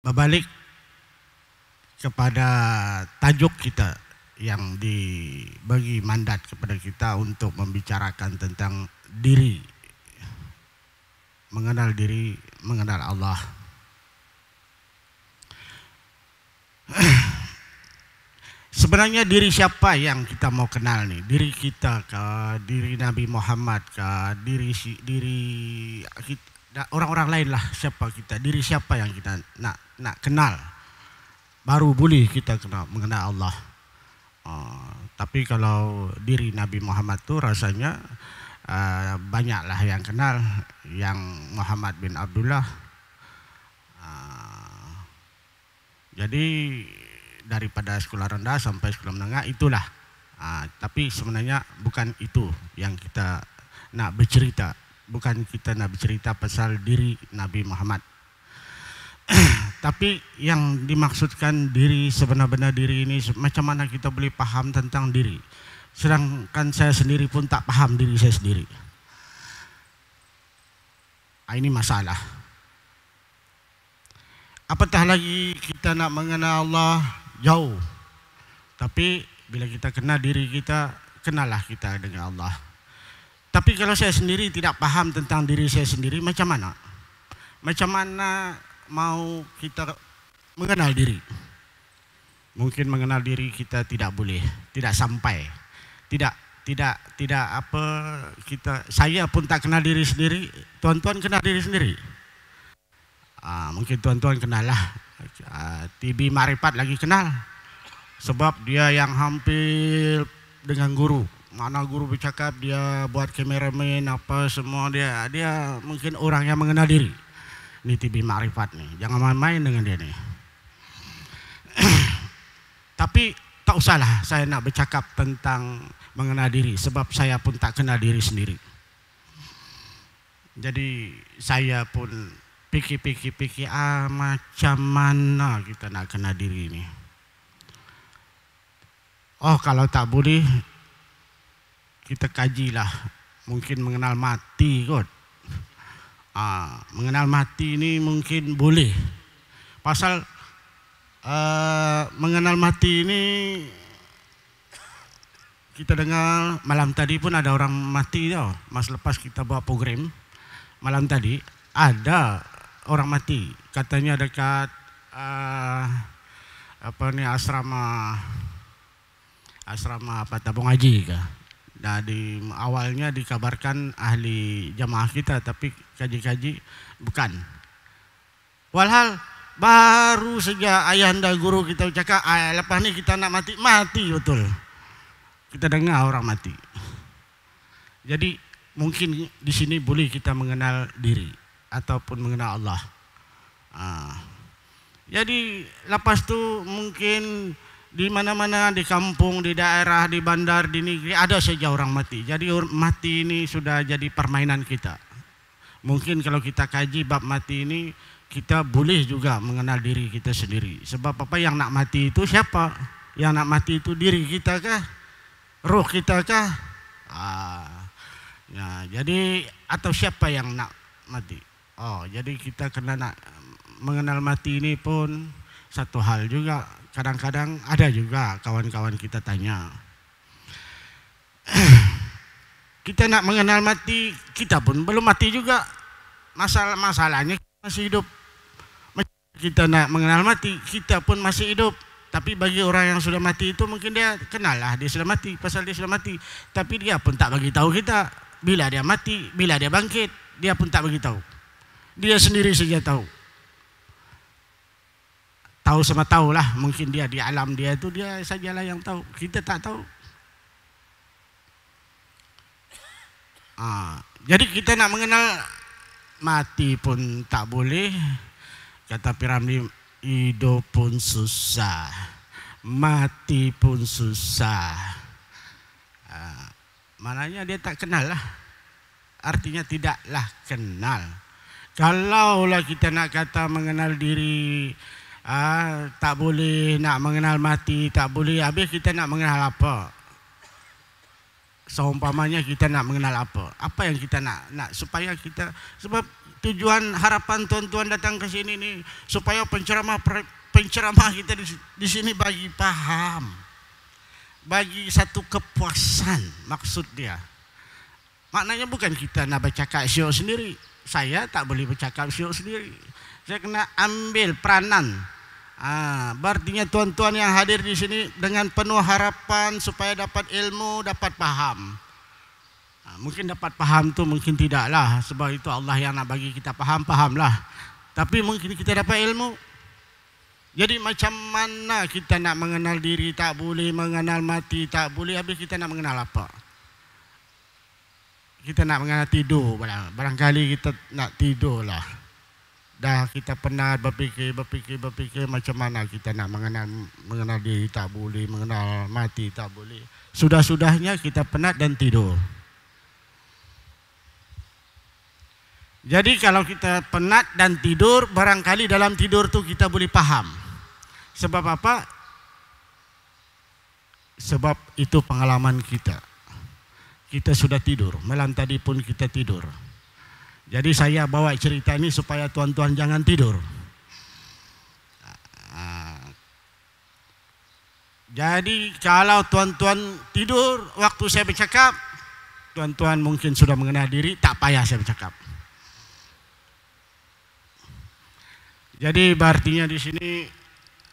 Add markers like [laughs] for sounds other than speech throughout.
berbalik kepada tajuk kita yang dibagi mandat kepada kita untuk membicarakan tentang diri mengenal diri mengenal Allah [clears throat] sebenarnya diri siapa yang kita mau kenal nih diri kita ke diri Nabi Muhammad ke diri diri orang-orang lain lah siapa kita, diri siapa yang kita nak nak kenal. Baru boleh kita kenal, mengenal Allah. Uh, tapi kalau diri Nabi Muhammad tu rasanya uh, banyaklah yang kenal yang Muhammad bin Abdullah. Uh, jadi daripada sekolah rendah sampai sekolah menengah itulah. Uh, tapi sebenarnya bukan itu yang kita nak bercerita bukan kita nak bercerita pasal diri Nabi Muhammad. [clears throat] Tapi yang dimaksudkan diri sebenar-benar diri ini macam mana kita boleh paham tentang diri? Sedangkan saya sendiri pun tak paham diri saya sendiri. Ah, ini masalah. Apatah lagi kita nak mengenal Allah jauh. Tapi bila kita kenal diri kita, kenalah kita dengan Allah. Tapi kalau saya sendiri tidak paham tentang diri saya sendiri, macam mana? Macam mana mau kita mengenal diri? Mungkin mengenal diri kita tidak boleh, tidak sampai. Tidak tidak tidak apa kita saya pun tak kenal diri sendiri, tuan-tuan kenal diri sendiri. Ah, mungkin tuan-tuan kenal lah. Ah, TB lagi kenal. Sebab dia yang hampir dengan guru. mana guru bercakap dia buat kameramen apa semua dia dia mungkin orang yang mengenal diri ini tibi marifat nih jangan main-main dengan dia nih [clears throat] tapi tak usahlah saya nak bercakap tentang mengenal diri sebab saya pun tak kenal diri sendiri jadi saya pun pikir-pikir-pikir ah macam mana kita nak kenal diri ini oh kalau tak boleh kita kajilah mungkin mengenal mati kot. Ha, mengenal mati ini mungkin boleh. Pasal uh, mengenal mati ini kita dengar malam tadi pun ada orang mati tau. Mas lepas kita buat program malam tadi ada orang mati. Katanya dekat uh, apa ni asrama asrama apa tabung haji ke? Dah di awalnya dikabarkan ahli jamaah kita tapi kaji-kaji bukan. Walhal baru saja ayahanda guru kita cakap ayah lepas ni kita nak mati mati betul. Kita dengar orang mati. Jadi mungkin di sini boleh kita mengenal diri ataupun mengenal Allah. Ah. Jadi lepas tu mungkin di mana-mana di kampung, di daerah, di bandar, di negeri ada saja orang mati. Jadi mati ini sudah jadi permainan kita. Mungkin kalau kita kaji bab mati ini kita boleh juga mengenal diri kita sendiri. Sebab apa yang nak mati itu siapa? Yang nak mati itu diri kita kah? Ruh kita kah? Ah. Nah, jadi atau siapa yang nak mati? Oh, jadi kita kena nak mengenal mati ini pun satu hal juga kadang-kadang ada juga kawan-kawan kita tanya. [clears throat] kita nak mengenal mati, kita pun belum mati juga. Masalah masalahnya masih hidup. Kita nak mengenal mati, kita pun masih hidup. Tapi bagi orang yang sudah mati itu mungkin dia kenal lah dia sudah mati, pasal dia sudah mati. Tapi dia pun tak bagi tahu kita bila dia mati, bila dia bangkit, dia pun tak bagi tahu. Dia sendiri saja tahu tahu sama tahu lah mungkin dia di alam dia itu dia sajalah yang tahu kita tak tahu ha. jadi kita nak mengenal mati pun tak boleh kata piramli hidup pun susah mati pun susah ha. maknanya dia tak kenal lah artinya tidaklah kenal kalaulah kita nak kata mengenal diri Ah, tak boleh nak mengenal mati, tak boleh. Habis kita nak mengenal apa? Seumpamanya kita nak mengenal apa? Apa yang kita nak? Nak supaya kita sebab tujuan harapan tuan-tuan datang ke sini ni supaya penceramah penceramah kita di, di sini bagi paham bagi satu kepuasan maksud dia maknanya bukan kita nak bercakap syok sendiri saya tak boleh bercakap syok sendiri saya kena ambil peranan. Ah, berartinya tuan-tuan yang hadir di sini dengan penuh harapan supaya dapat ilmu, dapat paham. Ah, mungkin dapat paham tu mungkin tidaklah sebab itu Allah yang nak bagi kita paham, fahamlah. Tapi mungkin kita dapat ilmu. Jadi macam mana kita nak mengenal diri tak boleh, mengenal mati tak boleh, habis kita nak mengenal apa? Kita nak mengenal tidur barangkali kita nak tidurlah. lah dah kita penat berfikir berfikir berfikir macam mana kita nak mengenal mengenal diri tak boleh mengenal mati tak boleh sudah-sudahnya kita penat dan tidur jadi kalau kita penat dan tidur barangkali dalam tidur tu kita boleh paham sebab apa sebab itu pengalaman kita kita sudah tidur malam tadi pun kita tidur jadi saya bawa cerita ini supaya tuan-tuan jangan tidur. Jadi kalau tuan-tuan tidur waktu saya bercakap, tuan-tuan mungkin sudah mengenal diri, tak payah saya bercakap. Jadi artinya di sini,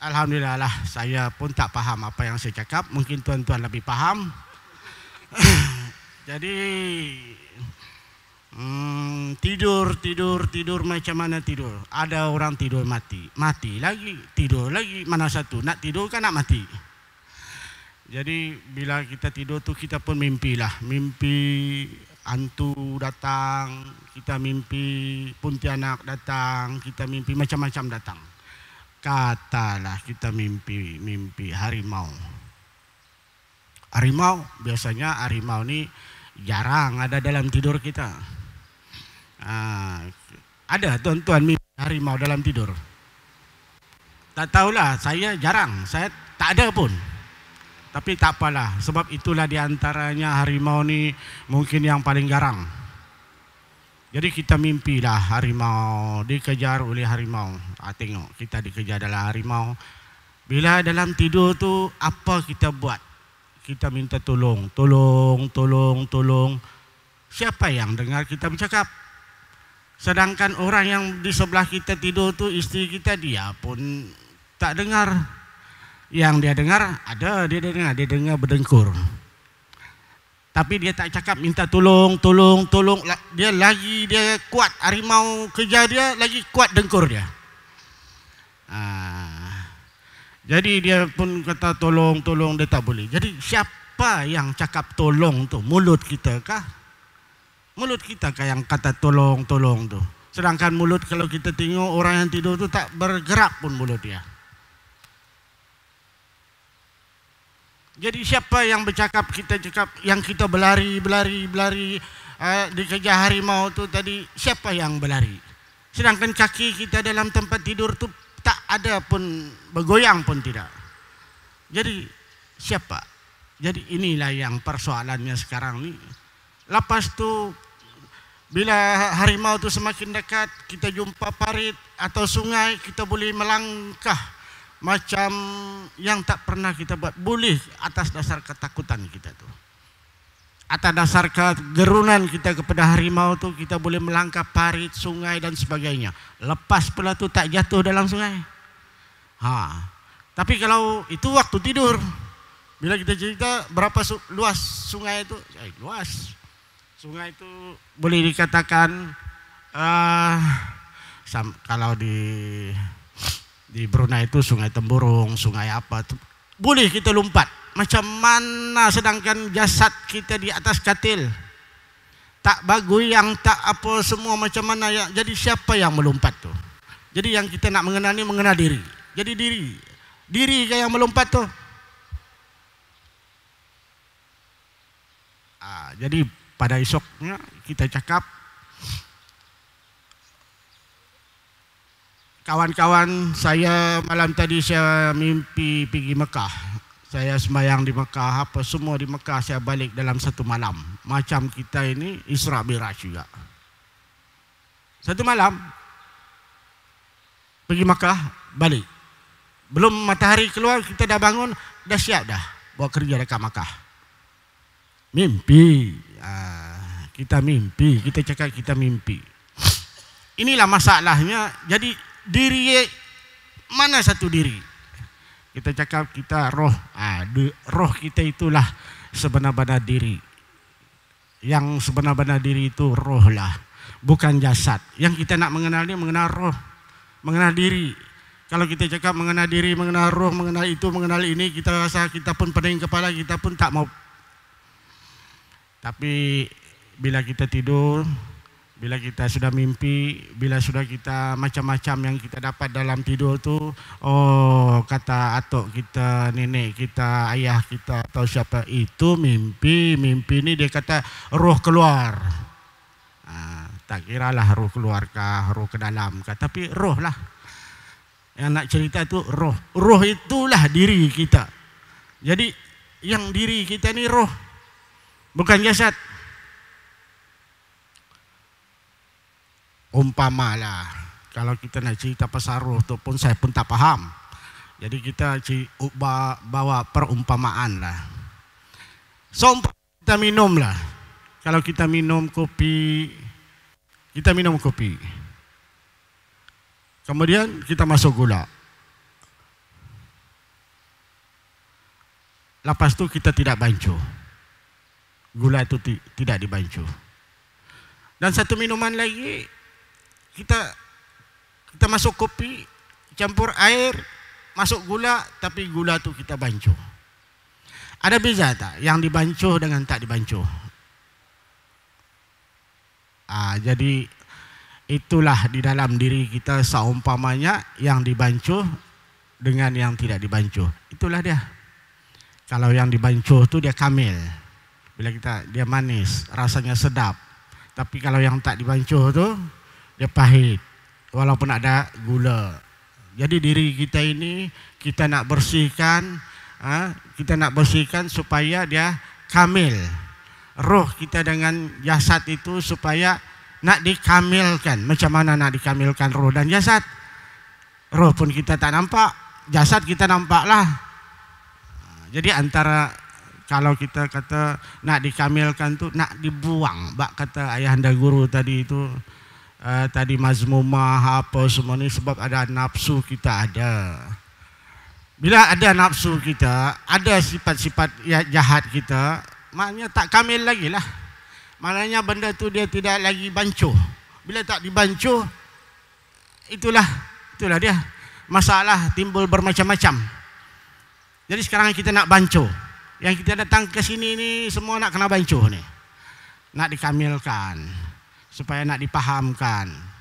alhamdulillah lah, saya pun tak paham apa yang saya cakap. Mungkin tuan-tuan lebih paham. [laughs] Jadi Hmm, tidur, tidur, tidur macam mana tidur? Ada orang tidur mati. Mati lagi, tidur lagi. Mana satu? Nak tidur kan nak mati? Jadi bila kita tidur tu kita pun mimpi lah. Mimpi antu datang, kita mimpi puntianak datang, kita mimpi macam-macam datang. Katalah kita mimpi mimpi harimau. Harimau biasanya harimau ni jarang ada dalam tidur kita. Ah, ada tuan-tuan harimau dalam tidur. Tak tahulah, saya jarang. Saya tak ada pun. Tapi tak apalah. Sebab itulah di antaranya harimau ni mungkin yang paling garang. Jadi kita mimpilah harimau dikejar oleh harimau. Ha, tengok kita dikejar dalam harimau. Bila dalam tidur tu apa kita buat? Kita minta tolong, tolong, tolong, tolong. Siapa yang dengar kita bercakap? Sedangkan orang yang di sebelah kita tidur tu istri kita dia pun tak dengar. Yang dia dengar ada dia dengar dia dengar berdengkur. Tapi dia tak cakap minta tolong, tolong, tolong. Dia lagi dia kuat harimau kerja dia lagi kuat dengkur dia. Ha. Jadi dia pun kata tolong, tolong dia tak boleh. Jadi siapa yang cakap tolong tu? Mulut kita kah? Mulut kita kayak yang kata tolong-tolong tuh. Sedangkan mulut kalau kita tengok orang yang tidur itu tak bergerak pun mulut dia. Jadi siapa yang bercakap kita cakap yang kita berlari berlari berlari eh, dikejar harimau tuh tadi siapa yang berlari? Sedangkan kaki kita dalam tempat tidur tuh tak ada pun bergoyang pun tidak. Jadi siapa? Jadi inilah yang persoalannya sekarang ni. lepas tu bila harimau tu semakin dekat kita jumpa parit atau sungai kita boleh melangkah macam yang tak pernah kita buat boleh atas dasar ketakutan kita tu atas dasar kegerunan kita kepada harimau tu kita boleh melangkah parit sungai dan sebagainya lepas pula tu tak jatuh dalam sungai ha tapi kalau itu waktu tidur bila kita cerita berapa luas sungai itu eh, luas sungai itu boleh dikatakan uh, sam, kalau di di Brunei itu sungai temburung, sungai apa itu. Boleh kita lompat. Macam mana sedangkan jasad kita di atas katil. Tak bagus yang tak apa semua macam mana. Yang, jadi siapa yang melompat tu? Jadi yang kita nak mengenal ni mengenal diri. Jadi diri. Diri ke yang melompat tu? Ah, jadi pada esoknya kita cakap kawan-kawan saya malam tadi saya mimpi pergi Mekah saya sembahyang di Mekah apa semua di Mekah saya balik dalam satu malam macam kita ini Isra Miraj juga satu malam pergi Mekah balik belum matahari keluar kita dah bangun dah siap dah buat kerja dekat Mekah Mimpi. Ah, kita mimpi. Kita cakap kita mimpi. Inilah masalahnya. Jadi diri mana satu diri? Kita cakap kita roh. Ah, roh kita itulah sebenar-benar diri. Yang sebenar-benar diri itu roh lah. Bukan jasad. Yang kita nak mengenal ini mengenal roh. Mengenal diri. Kalau kita cakap mengenal diri, mengenal roh, mengenal itu, mengenal ini, kita rasa kita pun pening kepala, kita pun tak mau tapi bila kita tidur, bila kita sudah mimpi, bila sudah kita macam-macam yang kita dapat dalam tidur tu, oh kata atuk kita, nenek kita, ayah kita atau siapa itu mimpi, mimpi ni dia kata roh keluar. Ha, tak kira lah roh keluar kah, roh ke dalam kah, tapi roh lah. Yang nak cerita tu roh, roh itulah diri kita. Jadi yang diri kita ni roh, bukan jasad. Umpamalah, kalau kita nak cerita pasal roh tu pun saya pun tak faham. Jadi kita bawa perumpamaan lah. So, kita minum lah. Kalau kita minum kopi, kita minum kopi. Kemudian kita masuk gula. Lepas tu kita tidak bancuh gula itu tidak dibancuh. Dan satu minuman lagi kita kita masuk kopi campur air masuk gula tapi gula itu kita bancuh. Ada beza tak yang dibancuh dengan tak dibancuh? Ah, jadi itulah di dalam diri kita seumpamanya yang dibancuh dengan yang tidak dibancuh. Itulah dia. Kalau yang dibancuh tu dia kamil. Bila kita dia manis, rasanya sedap. Tapi kalau yang tak dibancuh tu dia pahit. Walaupun ada gula. Jadi diri kita ini kita nak bersihkan ha, kita nak bersihkan supaya dia kamil. Roh kita dengan jasad itu supaya nak dikamilkan. Macam mana nak dikamilkan roh dan jasad? Roh pun kita tak nampak, jasad kita nampaklah. Ha, jadi antara kalau kita kata nak dikamilkan tu nak dibuang bak kata ayahanda guru tadi itu uh, tadi mazmumah apa semua ni sebab ada nafsu kita ada bila ada nafsu kita ada sifat-sifat ya, jahat kita maknanya tak kamil lagi lah maknanya benda tu dia tidak lagi bancuh bila tak dibancuh itulah itulah dia masalah timbul bermacam-macam jadi sekarang kita nak bancuh yang kita datang ke sini ini semua nak kena bancuh ni. Nak dikamilkan supaya nak dipahamkan.